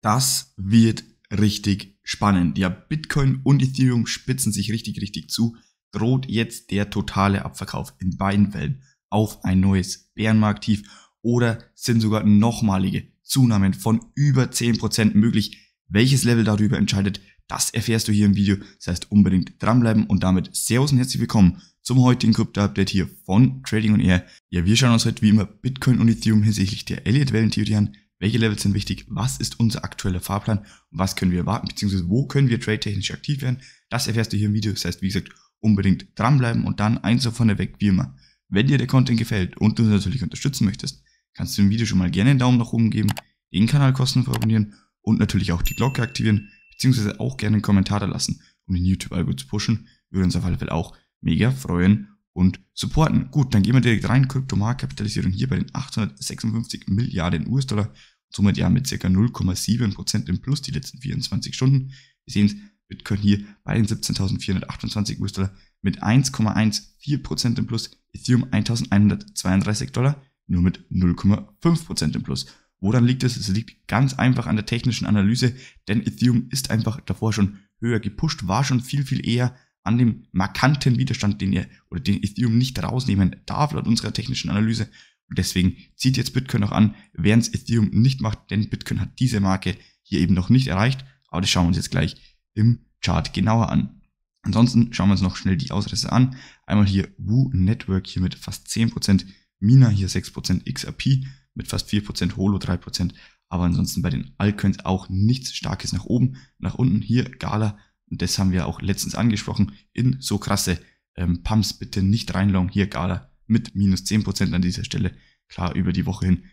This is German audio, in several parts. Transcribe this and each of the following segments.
Das wird richtig spannend. Ja, Bitcoin und Ethereum spitzen sich richtig, richtig zu. Droht jetzt der totale Abverkauf in beiden Fällen auf ein neues Bärenmarkt-Tief oder sind sogar nochmalige Zunahmen von über 10% möglich. Welches Level darüber entscheidet, das erfährst du hier im Video. Das heißt, unbedingt dranbleiben und damit Servus und herzlich willkommen zum heutigen Krypto-Update hier von Trading on Air. Ja, wir schauen uns heute wie immer Bitcoin und Ethereum hinsichtlich der Elliott-Wellentheorie an welche Levels sind wichtig, was ist unser aktueller Fahrplan und was können wir erwarten, beziehungsweise wo können wir trade-technisch aktiv werden. Das erfährst du hier im Video. Das heißt, wie gesagt, unbedingt dranbleiben und dann eins davon vorne weg wie immer. Wenn dir der Content gefällt und du uns natürlich unterstützen möchtest, kannst du dem Video schon mal gerne einen Daumen nach oben geben, den Kanal kostenlos abonnieren und natürlich auch die Glocke aktivieren, beziehungsweise auch gerne einen Kommentar da lassen, um den YouTube-Algo zu pushen. Würde uns auf alle Fälle auch mega freuen und supporten. Gut, dann gehen wir direkt rein. Kryptomarktkapitalisierung hier bei den 856 Milliarden US-Dollar. Somit ja mit ca. 0,7% im Plus die letzten 24 Stunden. Wir sehen es, Bitcoin hier bei den 17.428 US-Dollar mit 1,14% im Plus. Ethereum 1.132 Dollar nur mit 0,5% im Plus. Woran liegt es? Es liegt ganz einfach an der technischen Analyse, denn Ethereum ist einfach davor schon höher gepusht, war schon viel, viel eher an dem markanten Widerstand, den ihr oder den Ethereum nicht rausnehmen darf laut unserer technischen Analyse. Und deswegen zieht jetzt Bitcoin noch an, während es Ethereum nicht macht, denn Bitcoin hat diese Marke hier eben noch nicht erreicht. Aber das schauen wir uns jetzt gleich im Chart genauer an. Ansonsten schauen wir uns noch schnell die Ausrisse an. Einmal hier Wu Network hier mit fast 10%, Mina hier 6%, XRP mit fast 4%, Holo 3%, aber ansonsten bei den Alcoins auch nichts starkes nach oben, nach unten. Hier Gala und das haben wir auch letztens angesprochen, in so krasse ähm, Pumps bitte nicht reinlong Hier Gala mit minus 10% an dieser Stelle. Klar, über die Woche hin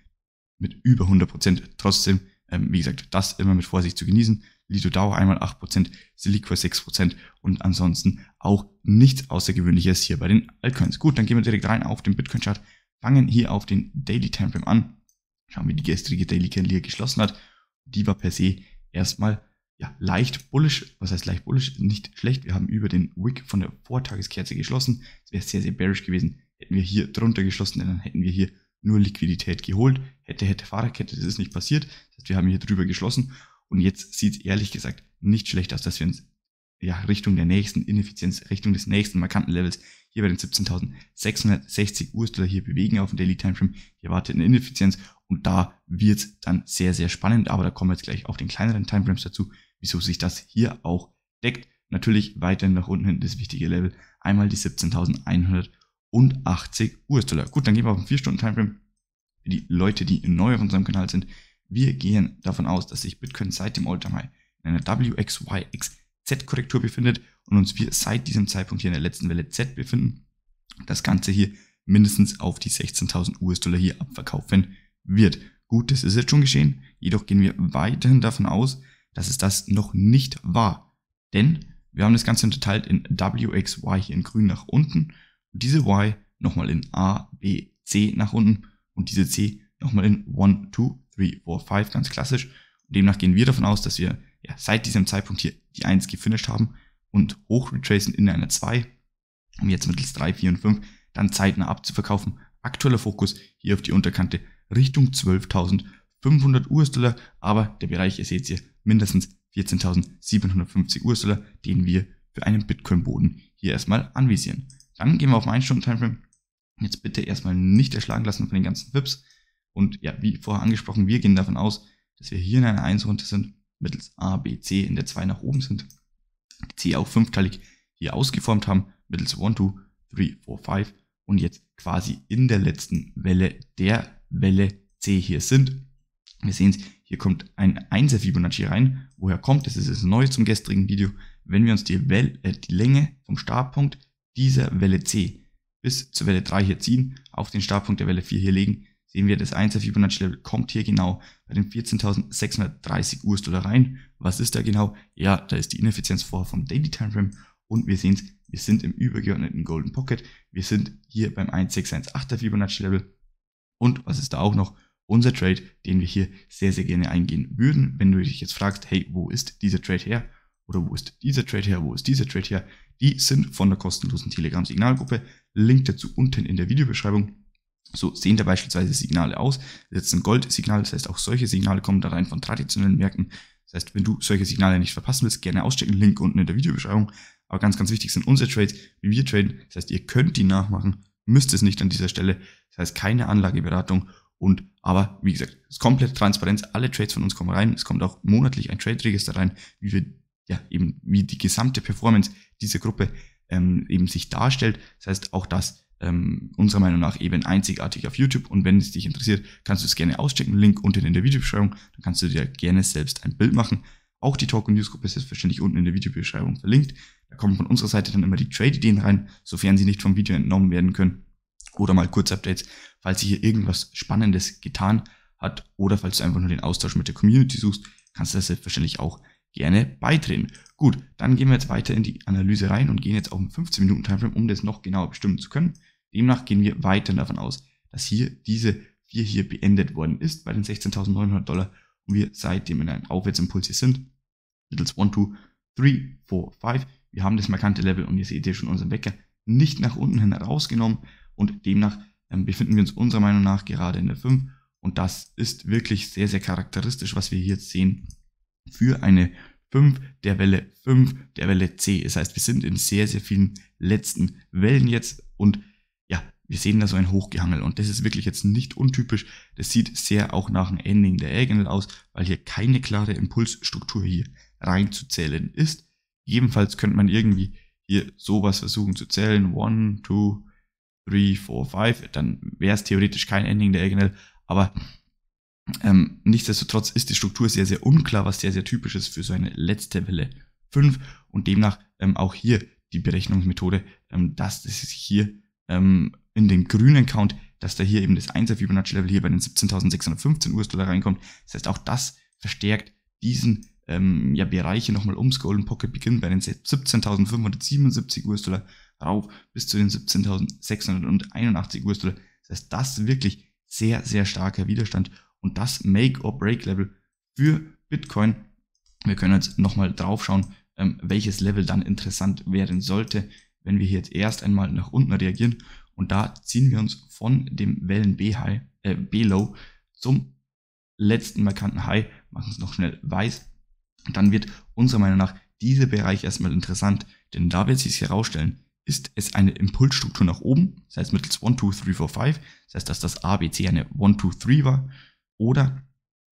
mit über 100%. Trotzdem, ähm, wie gesagt, das immer mit Vorsicht zu genießen. Lido Dow einmal 8%, Siliqua 6% und ansonsten auch nichts Außergewöhnliches hier bei den Altcoins. Gut, dann gehen wir direkt rein auf den Bitcoin-Chart, fangen hier auf den Daily Timeframe an, schauen, wie die gestrige Daily Candle hier geschlossen hat. Die war per se erstmal ja, leicht bullish, was heißt leicht bullish, nicht schlecht. Wir haben über den Wick von der Vortageskerze geschlossen. Es wäre sehr, sehr bearish gewesen. Hätten wir hier drunter geschlossen, dann hätten wir hier nur Liquidität geholt. Hätte, hätte Fahrerkette, das ist nicht passiert. Das heißt, wir haben hier drüber geschlossen. Und jetzt sieht es ehrlich gesagt nicht schlecht aus, dass wir uns ja, Richtung der nächsten Ineffizienz, Richtung des nächsten markanten Levels hier bei den 17.660 US-Dollar hier bewegen auf dem Daily Timeframe. Hier wartet eine Ineffizienz und da wird es dann sehr, sehr spannend. Aber da kommen wir jetzt gleich auf den kleineren Timeframes dazu wieso sich das hier auch deckt. Natürlich weiterhin nach unten hin das wichtige Level. Einmal die 17.180 US-Dollar. Gut, dann gehen wir auf den 4-Stunden-Timeframe. Für die Leute, die neu auf unserem Kanal sind, wir gehen davon aus, dass sich Bitcoin seit dem Alltime High in einer WXYXZ-Korrektur befindet und uns wir seit diesem Zeitpunkt hier in der letzten Welle Z befinden. Das Ganze hier mindestens auf die 16.000 US-Dollar hier abverkaufen wird. Gut, das ist jetzt schon geschehen. Jedoch gehen wir weiterhin davon aus, dass es das noch nicht war. Denn wir haben das Ganze unterteilt in WXY hier in grün nach unten und diese Y nochmal in A, B, C nach unten und diese C nochmal in 1, 2, 3, 4, 5, ganz klassisch. Und demnach gehen wir davon aus, dass wir ja, seit diesem Zeitpunkt hier die 1 gefinisht haben und hoch retracen in einer 2, um jetzt mittels 3, 4 und 5 dann zeitnah abzuverkaufen. Aktueller Fokus hier auf die Unterkante Richtung 12.000 500 US-Dollar, aber der Bereich, ihr seht hier, mindestens 14.750 US-Dollar, den wir für einen Bitcoin-Boden hier erstmal anvisieren. Dann gehen wir auf einen Stunden Timeframe. Jetzt bitte erstmal nicht erschlagen lassen von den ganzen Pips. Und ja, wie vorher angesprochen, wir gehen davon aus, dass wir hier in einer 1 runter sind, mittels A, B, C in der 2 nach oben sind, C auch fünfteilig hier ausgeformt haben, mittels 1, 2, 3, 4, 5 und jetzt quasi in der letzten Welle der Welle C hier sind wir sehen es, hier kommt ein 1er Fibonacci rein. Woher kommt es? Das ist das Neue zum gestrigen Video. Wenn wir uns die, Welle, äh, die Länge vom Startpunkt dieser Welle C bis zur Welle 3 hier ziehen, auf den Startpunkt der Welle 4 hier legen, sehen wir, das 1er Fibonacci Level kommt hier genau bei den 14.630 US-Dollar rein. Was ist da genau? Ja, da ist die Ineffizienz vorher vom Daily Timeframe und wir sehen es, wir sind im übergeordneten Golden Pocket, wir sind hier beim 1618er Fibonacci Level und was ist da auch noch? unser Trade, den wir hier sehr, sehr gerne eingehen würden. Wenn du dich jetzt fragst, hey, wo ist dieser Trade her? Oder wo ist dieser Trade her? Wo ist dieser Trade her? Die sind von der kostenlosen Telegram-Signalgruppe. Link dazu unten in der Videobeschreibung. So sehen da beispielsweise Signale aus. Das ist ein Goldsignal, das heißt auch solche Signale kommen da rein von traditionellen Märkten. Das heißt, wenn du solche Signale nicht verpassen willst, gerne auschecken. Link unten in der Videobeschreibung. Aber ganz, ganz wichtig sind unsere Trades, wie wir traden. Das heißt, ihr könnt die nachmachen, müsst es nicht an dieser Stelle. Das heißt, keine Anlageberatung und aber wie gesagt, es ist komplett Transparenz. Alle Trades von uns kommen rein. Es kommt auch monatlich ein Trade-Register rein, wie wir ja eben wie die gesamte Performance dieser Gruppe ähm, eben sich darstellt. Das heißt, auch das ähm, unserer Meinung nach eben einzigartig auf YouTube. Und wenn es dich interessiert, kannst du es gerne auschecken. Link unten in der Videobeschreibung. Dann kannst du dir gerne selbst ein Bild machen. Auch die Talk- und News-Gruppe ist selbstverständlich unten in der Videobeschreibung verlinkt. Da kommen von unserer Seite dann immer die Trade-Ideen rein, sofern sie nicht vom Video entnommen werden können oder mal Kurzupdates, falls sich hier irgendwas Spannendes getan hat oder falls du einfach nur den Austausch mit der Community suchst, kannst du das selbstverständlich auch gerne beitreten. Gut, dann gehen wir jetzt weiter in die Analyse rein und gehen jetzt auf einen 15 Minuten Timeframe, um das noch genauer bestimmen zu können. Demnach gehen wir weiterhin davon aus, dass hier diese 4 hier beendet worden ist bei den 16.900 Dollar und wir seitdem in einem Aufwärtsimpuls hier sind. Mittels 1, 2, 3, 4, 5. Wir haben das markante Level und ihr seht hier schon unseren Wecker nicht nach unten hin rausgenommen und demnach ähm, befinden wir uns unserer Meinung nach gerade in der 5. Und das ist wirklich sehr, sehr charakteristisch, was wir hier sehen. Für eine 5 der Welle 5 der Welle C. Das heißt, wir sind in sehr, sehr vielen letzten Wellen jetzt und ja, wir sehen da so ein Hochgehangel und das ist wirklich jetzt nicht untypisch. Das sieht sehr auch nach einem Ending der Diagonal aus, weil hier keine klare Impulsstruktur hier reinzuzählen ist. Jedenfalls könnte man irgendwie hier sowas versuchen zu zählen. 1, 2, 3, 4, 5, dann wäre es theoretisch kein Ending der EGNL, aber ähm, nichtsdestotrotz ist die Struktur sehr, sehr unklar, was sehr, sehr typisch ist für so eine letzte Welle 5 und demnach ähm, auch hier die Berechnungsmethode, ähm, dass das hier ähm, in den grünen Count, dass da hier eben das 1er Fibonacci Level hier bei den 17.615 US-Dollar reinkommt. Das heißt, auch das verstärkt diesen ähm, ja, Bereich hier nochmal Golden Pocket Beginn bei den 17.577 US-Dollar rauf bis zu den 17.681 US-Dollar. Das heißt, das wirklich sehr, sehr starker Widerstand und das Make-or-Break-Level für Bitcoin. Wir können jetzt nochmal drauf schauen, ähm, welches Level dann interessant werden sollte, wenn wir hier jetzt erst einmal nach unten reagieren. Und da ziehen wir uns von dem Wellen B-High, äh, B-Low zum letzten markanten High, machen es noch schnell weiß. Und dann wird unserer Meinung nach dieser Bereich erstmal interessant, denn da wird sich herausstellen, ist es eine Impulsstruktur nach oben, das heißt mittels 1, 2, 3, 4, 5, das heißt, dass das ABC eine 1, 2, 3 war, oder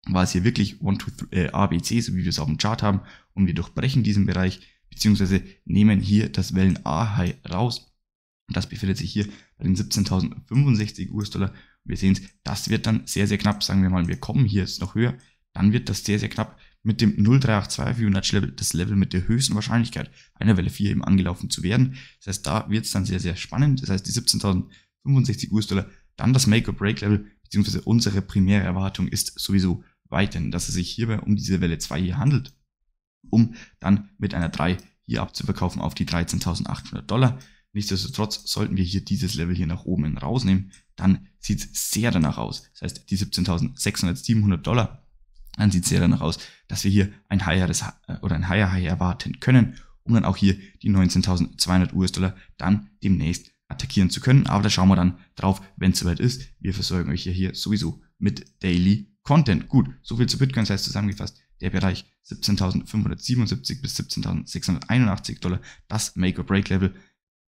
war es hier wirklich 1, 2, 3, äh, ABC, so wie wir es auf dem Chart haben, und wir durchbrechen diesen Bereich, beziehungsweise nehmen hier das Wellen A-High raus. und Das befindet sich hier bei den 17.065 US-Dollar. Wir sehen es, das wird dann sehr, sehr knapp. Sagen wir mal, wir kommen hier jetzt noch höher, dann wird das sehr, sehr knapp mit dem 0382 Fibonacci Level das Level mit der höchsten Wahrscheinlichkeit einer Welle 4 eben angelaufen zu werden. Das heißt, da wird es dann sehr, sehr spannend. Das heißt, die 17.065 US-Dollar, dann das Make-or-Break-Level, beziehungsweise unsere primäre Erwartung ist sowieso weiterhin, dass es sich hierbei um diese Welle 2 hier handelt, um dann mit einer 3 hier abzuverkaufen auf die 13.800 Dollar. Nichtsdestotrotz sollten wir hier dieses Level hier nach oben rausnehmen, dann sieht es sehr danach aus. Das heißt, die 17.600, 700 Dollar dann sieht es ja danach aus, dass wir hier ein höheres äh, oder ein higher High erwarten können, um dann auch hier die 19.200 US-Dollar dann demnächst attackieren zu können. Aber da schauen wir dann drauf, wenn es soweit ist. Wir versorgen euch ja hier sowieso mit Daily Content. Gut, soviel zu Bitcoin, das heißt zusammengefasst, der Bereich 17.577 bis 17.681 Dollar, das Make-or-Break-Level.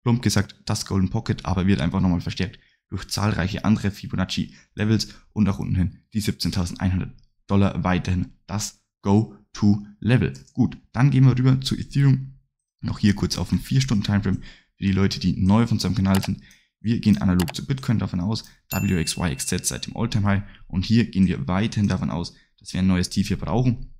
Plump gesagt, das Golden Pocket, aber wird einfach nochmal verstärkt durch zahlreiche andere Fibonacci-Levels und auch unten hin die 17.100 Dollar weiterhin das Go-To-Level. Gut, dann gehen wir rüber zu Ethereum. Noch hier kurz auf den 4-Stunden-Timeframe für die Leute, die neu auf unserem Kanal sind. Wir gehen analog zu Bitcoin davon aus, WXYXZ seit dem All-Time-High und hier gehen wir weiterhin davon aus, dass wir ein neues Tief hier brauchen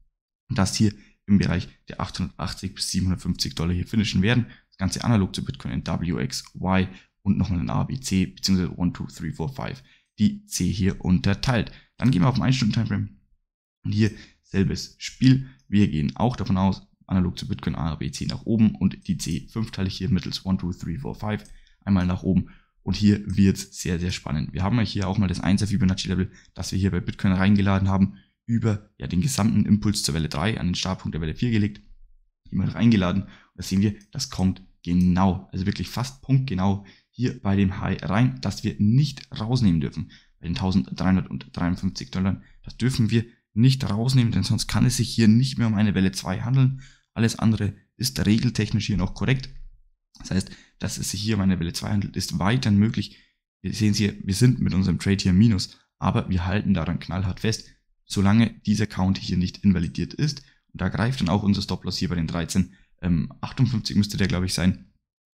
und das hier im Bereich der 880 bis 750 Dollar hier finishen werden. Das Ganze analog zu Bitcoin in WXY und nochmal in ABC bzw. 1, 2, 3, 4, 5 die C hier unterteilt. Dann gehen wir auf den 1-Stunden-Timeframe und Hier selbes Spiel. Wir gehen auch davon aus, analog zu Bitcoin A, B, C nach oben und die C teile ich hier mittels 1, 2, 3, 4, 5 einmal nach oben. Und hier wird es sehr, sehr spannend. Wir haben ja hier auch mal das 1er Fibonacci-Level, das wir hier bei Bitcoin reingeladen haben, über ja, den gesamten Impuls zur Welle 3 an den Startpunkt der Welle 4 gelegt, hier mal reingeladen. Und da sehen wir, das kommt genau, also wirklich fast punktgenau hier bei dem High rein, das wir nicht rausnehmen dürfen. Bei den 1353 Dollar, das dürfen wir nicht rausnehmen, denn sonst kann es sich hier nicht mehr um eine Welle 2 handeln. Alles andere ist regeltechnisch hier noch korrekt. Das heißt, dass es sich hier um eine Welle 2 handelt, ist weiterhin möglich. Wir sehen Sie, wir sind mit unserem Trade hier minus, aber wir halten daran knallhart fest, solange dieser Count hier nicht invalidiert ist. Und da greift dann auch unser Stop-Loss hier bei den 13. Ähm, 58 müsste der, glaube ich, sein.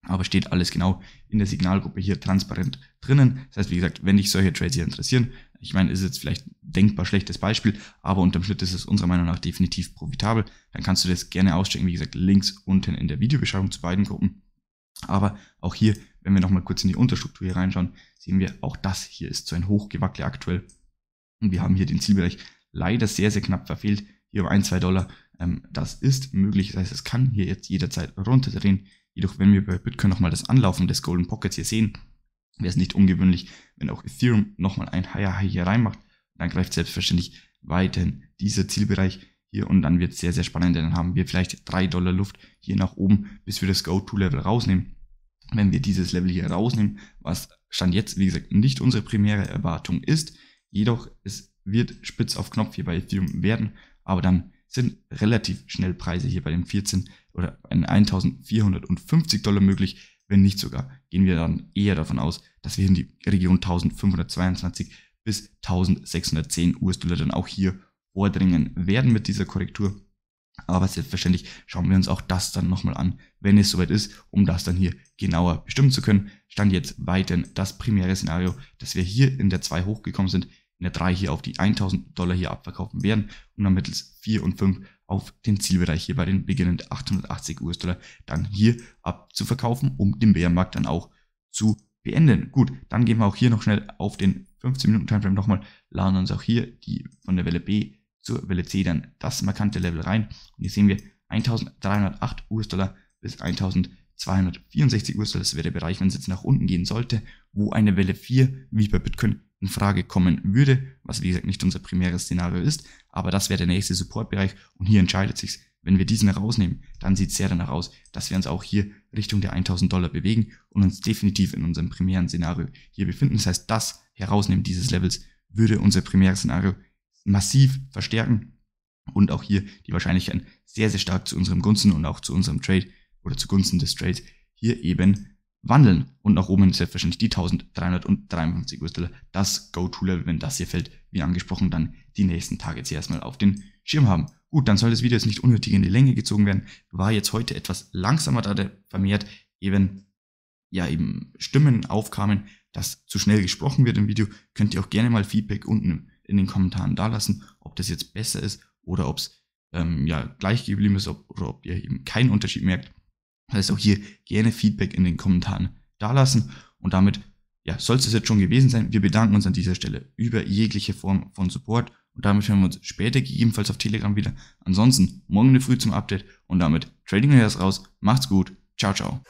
Aber steht alles genau in der Signalgruppe hier transparent drinnen. Das heißt, wie gesagt, wenn dich solche Trades hier interessieren, ich meine, ist jetzt vielleicht denkbar schlechtes Beispiel, aber unterm Schnitt ist es unserer Meinung nach definitiv profitabel. Dann kannst du das gerne auschecken, wie gesagt, links unten in der Videobeschreibung zu beiden Gruppen. Aber auch hier, wenn wir nochmal kurz in die Unterstruktur hier reinschauen, sehen wir, auch das hier ist so ein Hochgewackel aktuell. Und wir haben hier den Zielbereich leider sehr, sehr knapp verfehlt, hier um ein, zwei Dollar. Ähm, das ist möglich, das heißt, es kann hier jetzt jederzeit runterdrehen. Jedoch, wenn wir bei Bitcoin nochmal das Anlaufen des Golden Pockets hier sehen, wäre es nicht ungewöhnlich, wenn auch Ethereum nochmal ein Higher High hier reinmacht. Dann greift selbstverständlich weiterhin dieser Zielbereich hier und dann wird es sehr, sehr spannend, denn dann haben wir vielleicht 3 Dollar Luft hier nach oben, bis wir das Go-To-Level rausnehmen. Wenn wir dieses Level hier rausnehmen, was Stand jetzt, wie gesagt, nicht unsere primäre Erwartung ist, jedoch es wird spitz auf Knopf hier bei Ethereum werden, aber dann sind relativ schnell Preise hier bei den 14 oder 1450 Dollar möglich, wenn nicht sogar, gehen wir dann eher davon aus, dass wir in die Region 1522 bis 1610 US-Dollar dann auch hier vordringen werden mit dieser Korrektur. Aber selbstverständlich schauen wir uns auch das dann nochmal an, wenn es soweit ist, um das dann hier genauer bestimmen zu können. Stand jetzt weiterhin das primäre Szenario, dass wir hier in der 2 hochgekommen sind, in der 3 hier auf die 1000 Dollar hier abverkaufen werden und dann mittels 4 und 5 auf den Zielbereich hier bei den beginnenden 880 US-Dollar dann hier abzuverkaufen, um den Bärenmarkt dann auch zu beenden. Gut, dann gehen wir auch hier noch schnell auf den 15-Minuten-Timeframe nochmal, laden uns auch hier die von der Welle B zur Welle C dann das markante Level rein. Und hier sehen wir 1308 US-Dollar bis 1264 US-Dollar, das wäre der Bereich, wenn es jetzt nach unten gehen sollte, wo eine Welle 4, wie bei Bitcoin, in Frage kommen würde, was wie gesagt nicht unser primäres Szenario ist, aber das wäre der nächste Supportbereich und hier entscheidet sich's. Wenn wir diesen herausnehmen, dann sieht es sehr danach aus, dass wir uns auch hier Richtung der 1000 Dollar bewegen und uns definitiv in unserem primären Szenario hier befinden. Das heißt, das Herausnehmen dieses Levels würde unser primäres Szenario massiv verstärken und auch hier die Wahrscheinlichkeit sehr, sehr stark zu unserem Gunsten und auch zu unserem Trade oder zugunsten des Trades hier eben wandeln. Und nach oben selbstverständlich die 1353 US-Dollar, das Go-To-Level, wenn das hier fällt, wie angesprochen, dann die nächsten Tage jetzt erstmal auf den Schirm haben. Gut, dann soll das Video jetzt nicht unnötig in die Länge gezogen werden. War jetzt heute etwas langsamer, da der vermehrt eben, ja, eben Stimmen aufkamen, dass zu schnell gesprochen wird im Video. Könnt ihr auch gerne mal Feedback unten in den Kommentaren dalassen, ob das jetzt besser ist oder ob es ähm, ja, gleich geblieben ist ob, oder ob ihr eben keinen Unterschied merkt heißt also auch hier gerne Feedback in den Kommentaren dalassen. Und damit ja, soll es jetzt schon gewesen sein. Wir bedanken uns an dieser Stelle über jegliche Form von Support. Und damit hören wir uns später gegebenenfalls auf Telegram wieder. Ansonsten morgen Früh zum Update. Und damit Trading Hairs raus. Macht's gut. Ciao, ciao.